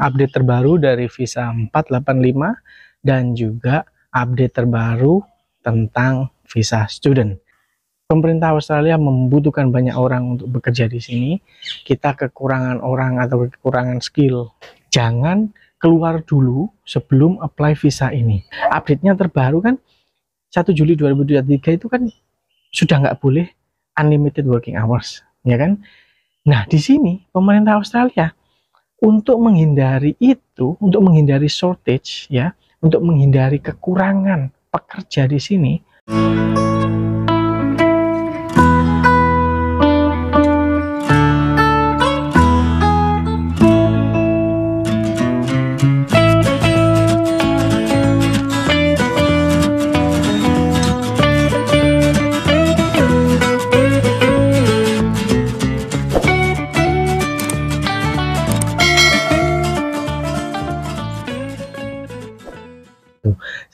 update terbaru dari Visa 485 dan juga update terbaru tentang Visa Student. Pemerintah Australia membutuhkan banyak orang untuk bekerja di sini. Kita kekurangan orang atau kekurangan skill. Jangan keluar dulu sebelum apply visa ini. Update-nya terbaru kan 1 Juli 2023 itu kan sudah nggak boleh unlimited working hours, ya kan? Nah, di sini pemerintah Australia untuk menghindari itu, untuk menghindari shortage ya, untuk menghindari kekurangan pekerja di sini.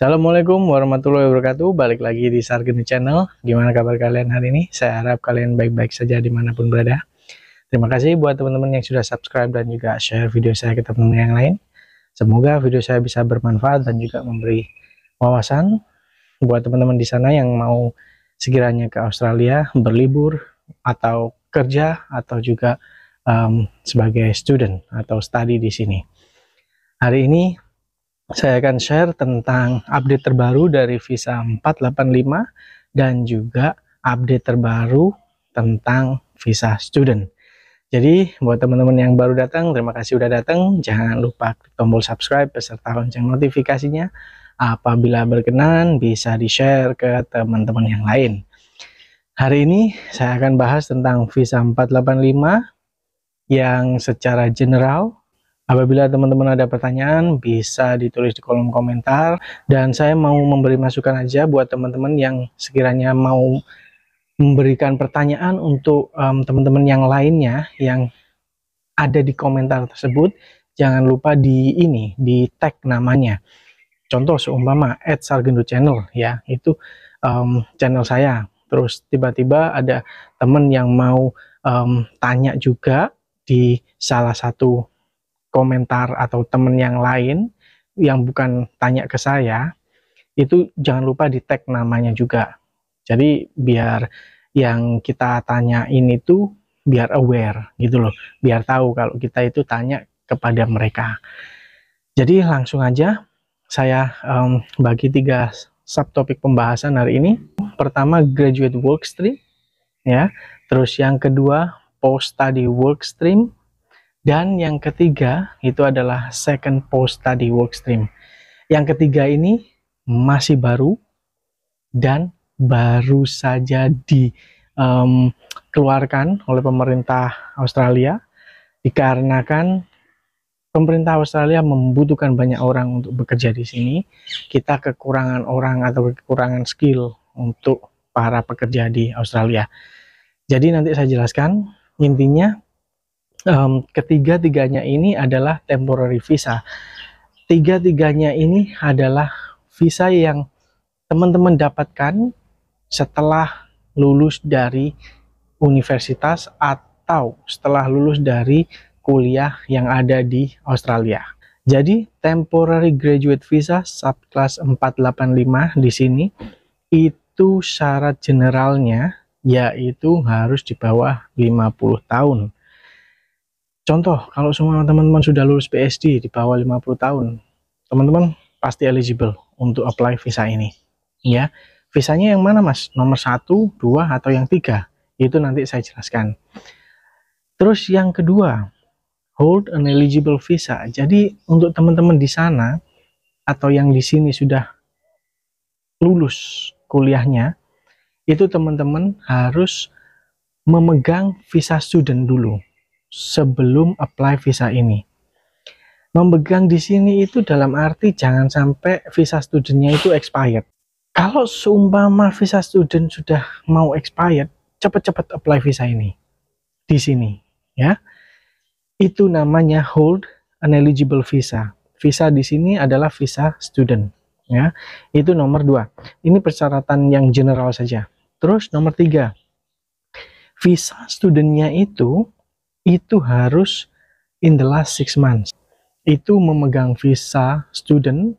Assalamualaikum warahmatullahi wabarakatuh Balik lagi di Sargenu Channel Gimana kabar kalian hari ini? Saya harap kalian baik-baik saja dimanapun berada Terima kasih buat teman-teman yang sudah subscribe dan juga share video saya ke teman-teman yang lain Semoga video saya bisa bermanfaat dan juga memberi wawasan Buat teman-teman di sana yang mau sekiranya ke Australia berlibur atau kerja atau juga um, sebagai student atau study di sini Hari ini saya akan share tentang update terbaru dari Visa 485 dan juga update terbaru tentang Visa Student. Jadi buat teman-teman yang baru datang, terima kasih sudah datang. Jangan lupa klik tombol subscribe beserta lonceng notifikasinya. Apabila berkenan bisa di-share ke teman-teman yang lain. Hari ini saya akan bahas tentang Visa 485 yang secara general Apabila teman-teman ada pertanyaan, bisa ditulis di kolom komentar. Dan saya mau memberi masukan aja buat teman-teman yang sekiranya mau memberikan pertanyaan untuk teman-teman um, yang lainnya yang ada di komentar tersebut. Jangan lupa di ini, di tag namanya. Contoh seumpama at Sargendo Channel ya, itu um, channel saya. Terus tiba-tiba ada teman yang mau um, tanya juga di salah satu komentar atau teman yang lain yang bukan tanya ke saya, itu jangan lupa di tag namanya juga. Jadi biar yang kita tanya ini tuh biar aware gitu loh, biar tahu kalau kita itu tanya kepada mereka. Jadi langsung aja saya um, bagi tiga subtopik pembahasan hari ini. Pertama graduate work stream, ya. Terus yang kedua post study work stream, dan yang ketiga itu adalah second post work workstream. Yang ketiga ini masih baru dan baru saja dikeluarkan um, oleh pemerintah Australia dikarenakan pemerintah Australia membutuhkan banyak orang untuk bekerja di sini. Kita kekurangan orang atau kekurangan skill untuk para pekerja di Australia. Jadi nanti saya jelaskan intinya um, ketiga-tiganya ini adalah temporary visa. Tiga-tiganya ini adalah visa yang teman-teman dapatkan setelah lulus dari universitas atau setelah lulus dari kuliah yang ada di Australia. Jadi temporary graduate visa subclass 485 di sini itu syarat generalnya yaitu harus di bawah 50 tahun. Contoh, kalau semua teman-teman sudah lulus PSD di bawah 50 tahun, teman-teman pasti eligible untuk apply visa ini. Ya, visanya yang mana mas? Nomor 1, 2, atau yang 3? Itu nanti saya jelaskan. Terus yang kedua, hold an eligible visa. Jadi untuk teman-teman di sana atau yang di sini sudah lulus kuliahnya, itu teman-teman harus memegang visa student dulu sebelum apply visa ini. Memegang di sini itu dalam arti jangan sampai visa studentnya itu expired. Kalau seumpama visa student sudah mau expired, cepat-cepat apply visa ini di sini ya. Itu namanya hold an eligible visa. Visa di sini adalah visa student ya. Itu nomor dua. Ini persyaratan yang general saja. Terus nomor tiga, visa studentnya itu itu harus in the last six months. Itu memegang visa student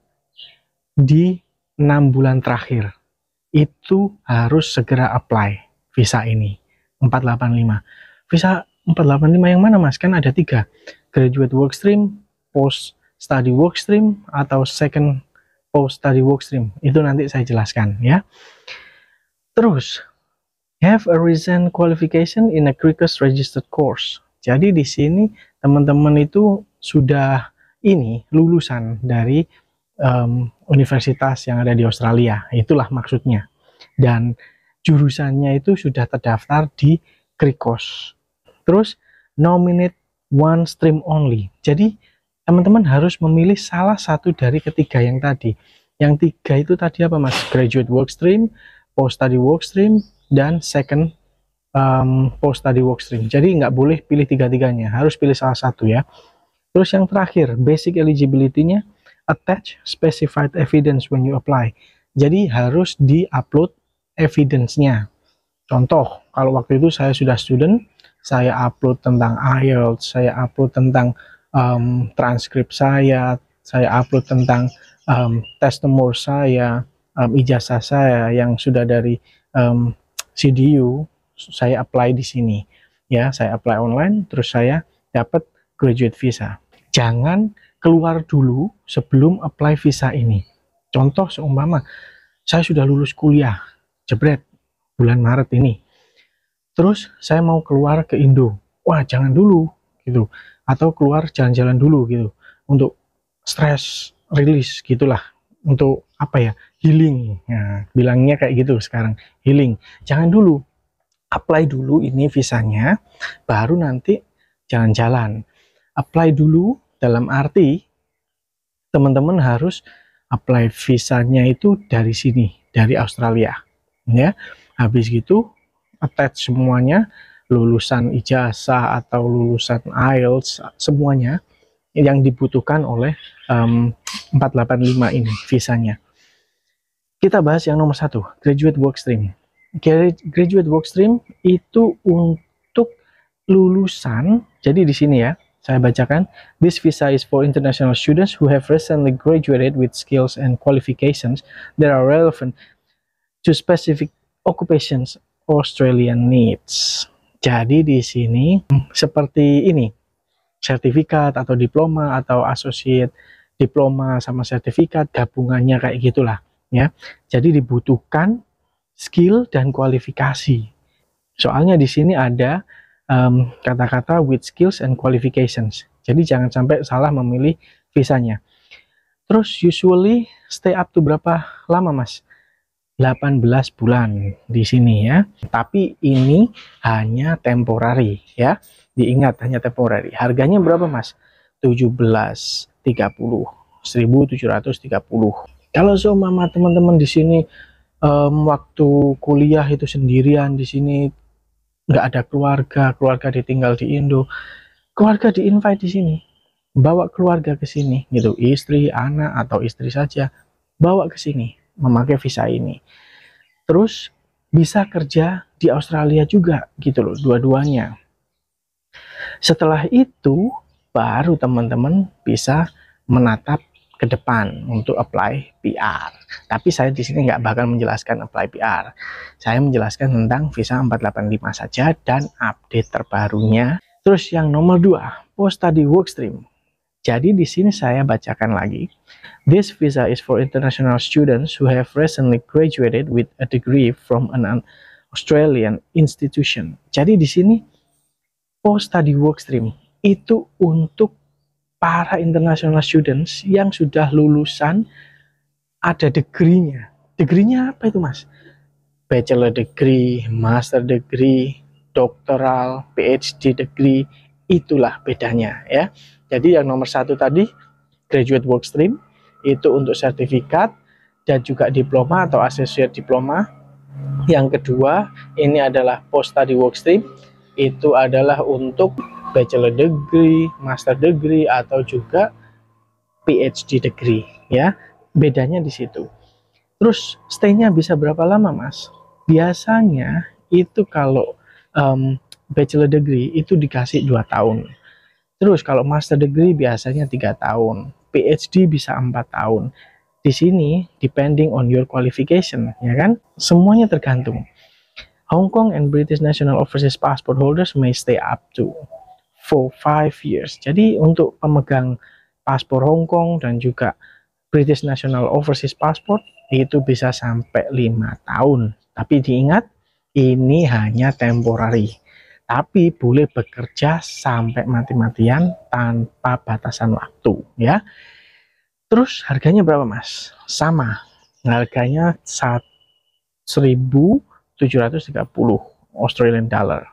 di enam bulan terakhir. Itu harus segera apply visa ini. 485. Visa 485 yang mana mas? Kan ada tiga. Graduate work stream, post study work stream, atau second post study work stream. Itu nanti saya jelaskan ya. Terus, have a recent qualification in a quickest registered course jadi di sini teman-teman itu sudah ini lulusan dari um, universitas yang ada di Australia. Itulah maksudnya. Dan jurusannya itu sudah terdaftar di Krikos. Terus nominate one stream only. Jadi teman-teman harus memilih salah satu dari ketiga yang tadi. Yang tiga itu tadi apa mas? Graduate work stream, post study work stream, dan second um, post work stream. Jadi nggak boleh pilih tiga-tiganya, harus pilih salah satu ya. Terus yang terakhir, basic eligibility-nya attach specified evidence when you apply. Jadi harus di-upload evidence-nya. Contoh, kalau waktu itu saya sudah student, saya upload tentang IELTS, saya upload tentang um, transkrip saya, saya upload tentang um, testimoni saya, um, ijazah saya yang sudah dari um, CDU saya apply di sini ya saya apply online terus saya dapat graduate visa jangan keluar dulu sebelum apply visa ini contoh seumpama saya sudah lulus kuliah jebret bulan Maret ini terus saya mau keluar ke Indo wah jangan dulu gitu atau keluar jalan-jalan dulu gitu untuk stress rilis gitulah untuk apa ya healing nah, bilangnya kayak gitu sekarang healing jangan dulu apply dulu ini visanya, baru nanti jalan-jalan. Apply dulu dalam arti teman-teman harus apply visanya itu dari sini, dari Australia. Ya, habis gitu attach semuanya lulusan ijazah atau lulusan IELTS semuanya yang dibutuhkan oleh um, 485 ini visanya. Kita bahas yang nomor satu, graduate work stream graduate workstream itu untuk lulusan. Jadi di sini ya, saya bacakan. This visa is for international students who have recently graduated with skills and qualifications that are relevant to specific occupations Australian needs. Jadi di sini seperti ini, sertifikat atau diploma atau associate diploma sama sertifikat gabungannya kayak gitulah ya. Jadi dibutuhkan skill dan kualifikasi. Soalnya di sini ada kata-kata um, with skills and qualifications. Jadi jangan sampai salah memilih visanya. Terus usually stay up to berapa lama mas? 18 bulan di sini ya. Tapi ini hanya temporary ya. Diingat hanya temporary. Harganya berapa mas? 1730. 1730. Kalau seumpama teman-teman di sini um, waktu kuliah itu sendirian di sini nggak ada keluarga keluarga ditinggal di Indo keluarga di invite di sini bawa keluarga ke sini gitu istri anak atau istri saja bawa ke sini memakai visa ini terus bisa kerja di Australia juga gitu loh dua-duanya setelah itu baru teman-teman bisa menatap ke depan untuk apply PR. Tapi saya di sini nggak bakal menjelaskan apply PR. Saya menjelaskan tentang visa 485 saja dan update terbarunya. Terus yang nomor dua, post study work stream. Jadi di sini saya bacakan lagi. This visa is for international students who have recently graduated with a degree from an Australian institution. Jadi di sini post study work stream itu untuk para international students yang sudah lulusan ada degree-nya. Degree-nya apa itu, Mas? Bachelor degree, master degree, doctoral, PhD degree, itulah bedanya ya. Jadi yang nomor satu tadi graduate work stream itu untuk sertifikat dan juga diploma atau associate diploma. Yang kedua, ini adalah post study work stream itu adalah untuk bachelor degree, master degree atau juga PhD degree ya. Bedanya di situ. Terus stay-nya bisa berapa lama, Mas? Biasanya itu kalau um, bachelor degree itu dikasih 2 tahun. Terus kalau master degree biasanya 3 tahun. PhD bisa 4 tahun. Di sini depending on your qualification, ya kan? Semuanya tergantung. Hong Kong and British National Overseas Passport holders may stay up to for five years. Jadi untuk pemegang paspor Hong Kong dan juga British National Overseas Passport itu bisa sampai lima tahun. Tapi diingat ini hanya temporary. Tapi boleh bekerja sampai mati-matian tanpa batasan waktu ya. Terus harganya berapa mas? Sama, harganya 1.730 Australian Dollar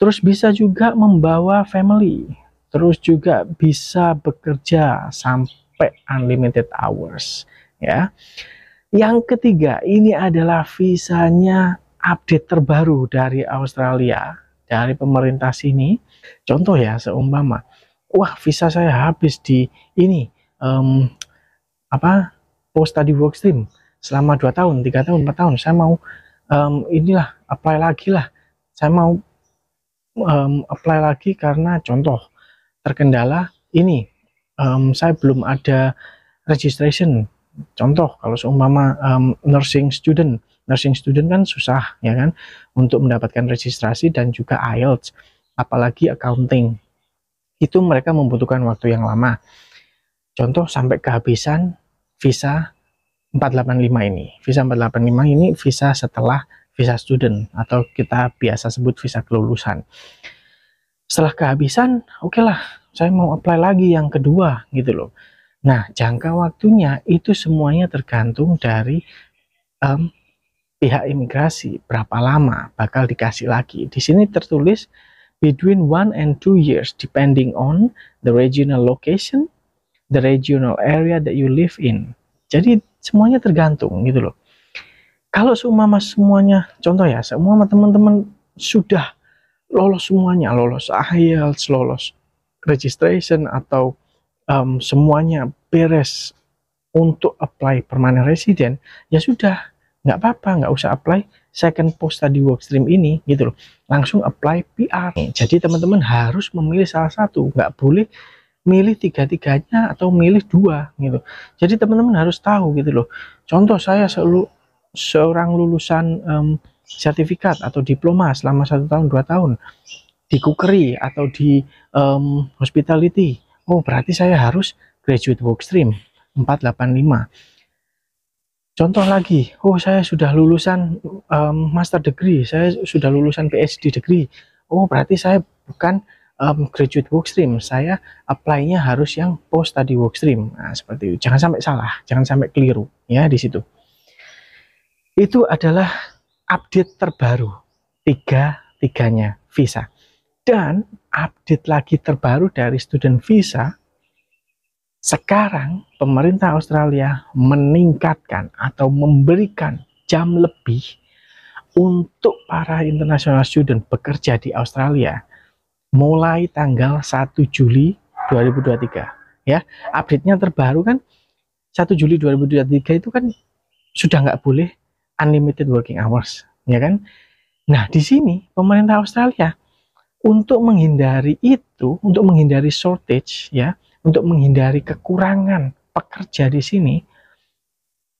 terus bisa juga membawa family, terus juga bisa bekerja sampai unlimited hours ya. Yang ketiga, ini adalah visanya update terbaru dari Australia dari pemerintah sini. Contoh ya seumpama, wah visa saya habis di ini um, apa post study work stream selama 2 tahun, tiga tahun, 4 tahun. Saya mau um, inilah apply lagi lah. Saya mau um, apply lagi karena contoh terkendala ini um, saya belum ada registration contoh kalau seumpama um, nursing student nursing student kan susah ya kan untuk mendapatkan registrasi dan juga IELTS apalagi accounting itu mereka membutuhkan waktu yang lama contoh sampai kehabisan visa 485 ini visa 485 ini visa setelah visa student atau kita biasa sebut visa kelulusan. Setelah kehabisan, oke okay lah, saya mau apply lagi yang kedua gitu loh. Nah, jangka waktunya itu semuanya tergantung dari um, pihak imigrasi berapa lama bakal dikasih lagi. Di sini tertulis between one and two years depending on the regional location, the regional area that you live in. Jadi semuanya tergantung gitu loh kalau mas semuanya contoh ya semua teman-teman sudah lolos semuanya lolos IELTS lolos registration atau um, semuanya beres untuk apply permanent resident ya sudah nggak apa-apa nggak usah apply second post tadi work stream ini gitu loh langsung apply PR jadi teman-teman harus memilih salah satu nggak boleh milih tiga-tiganya atau milih dua gitu jadi teman-teman harus tahu gitu loh contoh saya selalu seorang lulusan um, sertifikat atau diploma selama satu tahun dua tahun di cookery atau di um, hospitality oh berarti saya harus graduate work stream 485 contoh lagi oh saya sudah lulusan um, master degree saya sudah lulusan PhD degree oh berarti saya bukan um, graduate stream saya apply-nya harus yang post study workstream nah seperti itu jangan sampai salah jangan sampai keliru ya di situ itu adalah update terbaru tiga-tiganya visa dan update lagi terbaru dari student visa sekarang pemerintah Australia meningkatkan atau memberikan jam lebih untuk para international student bekerja di Australia mulai tanggal 1 Juli 2023 ya update-nya terbaru kan 1 Juli 2023 itu kan sudah nggak boleh unlimited working hours, ya kan? Nah, di sini pemerintah Australia untuk menghindari itu, untuk menghindari shortage ya, untuk menghindari kekurangan pekerja di sini,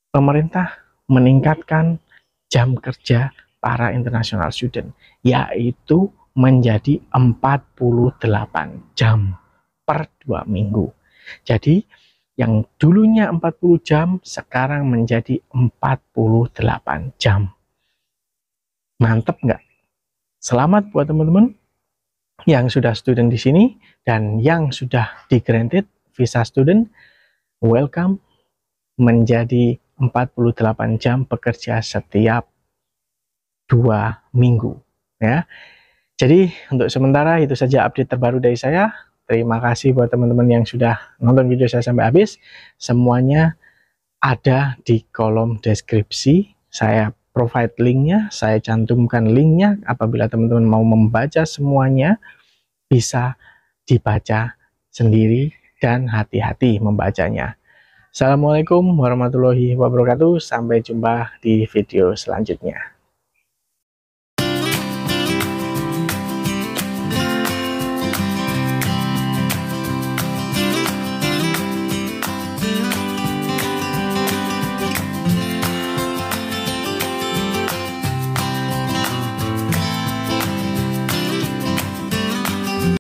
pemerintah meningkatkan jam kerja para international student, yaitu menjadi 48 jam per dua minggu. Jadi yang dulunya 40 jam sekarang menjadi 48 jam. Mantep nggak? Selamat buat teman-teman yang sudah student di sini dan yang sudah di granted visa student, welcome menjadi 48 jam bekerja setiap dua minggu ya. Jadi untuk sementara itu saja update terbaru dari saya. Terima kasih buat teman-teman yang sudah nonton video saya sampai habis. Semuanya ada di kolom deskripsi. Saya provide linknya, saya cantumkan linknya. Apabila teman-teman mau membaca semuanya, bisa dibaca sendiri dan hati-hati membacanya. Assalamualaikum warahmatullahi wabarakatuh. Sampai jumpa di video selanjutnya.